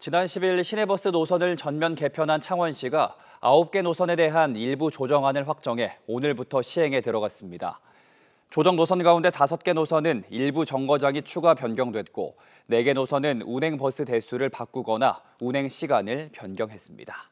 지난 10일 시내버스 노선을 전면 개편한 창원시가 9개 노선에 대한 일부 조정안을 확정해 오늘부터 시행에 들어갔습니다. 조정 노선 가운데 5개 노선은 일부 정거장이 추가 변경됐고 4개 노선은 운행버스 대수를 바꾸거나 운행 시간을 변경했습니다.